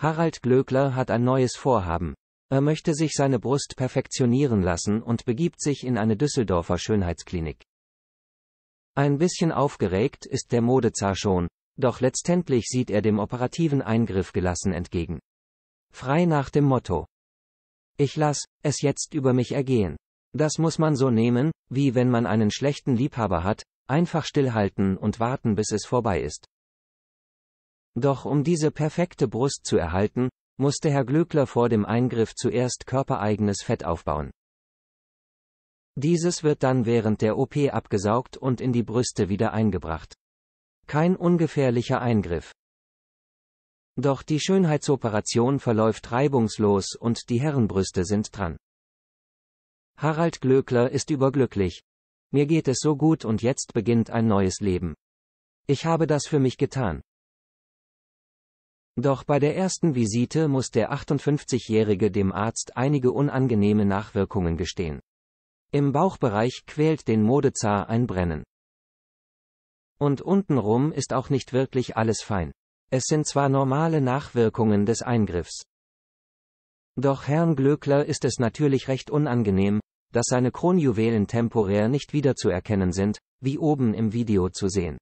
Harald Glöckler hat ein neues Vorhaben. Er möchte sich seine Brust perfektionieren lassen und begibt sich in eine Düsseldorfer Schönheitsklinik. Ein bisschen aufgeregt ist der Modezar schon, doch letztendlich sieht er dem operativen Eingriff gelassen entgegen. Frei nach dem Motto. Ich lass es jetzt über mich ergehen. Das muss man so nehmen, wie wenn man einen schlechten Liebhaber hat, einfach stillhalten und warten bis es vorbei ist. Doch um diese perfekte Brust zu erhalten, musste Herr Glöckler vor dem Eingriff zuerst körpereigenes Fett aufbauen. Dieses wird dann während der OP abgesaugt und in die Brüste wieder eingebracht. Kein ungefährlicher Eingriff. Doch die Schönheitsoperation verläuft reibungslos und die Herrenbrüste sind dran. Harald Glöckler ist überglücklich. Mir geht es so gut und jetzt beginnt ein neues Leben. Ich habe das für mich getan. Doch bei der ersten Visite muss der 58-Jährige dem Arzt einige unangenehme Nachwirkungen gestehen. Im Bauchbereich quält den Modezar ein Brennen. Und untenrum ist auch nicht wirklich alles fein. Es sind zwar normale Nachwirkungen des Eingriffs. Doch Herrn Glöckler ist es natürlich recht unangenehm, dass seine Kronjuwelen temporär nicht wiederzuerkennen sind, wie oben im Video zu sehen.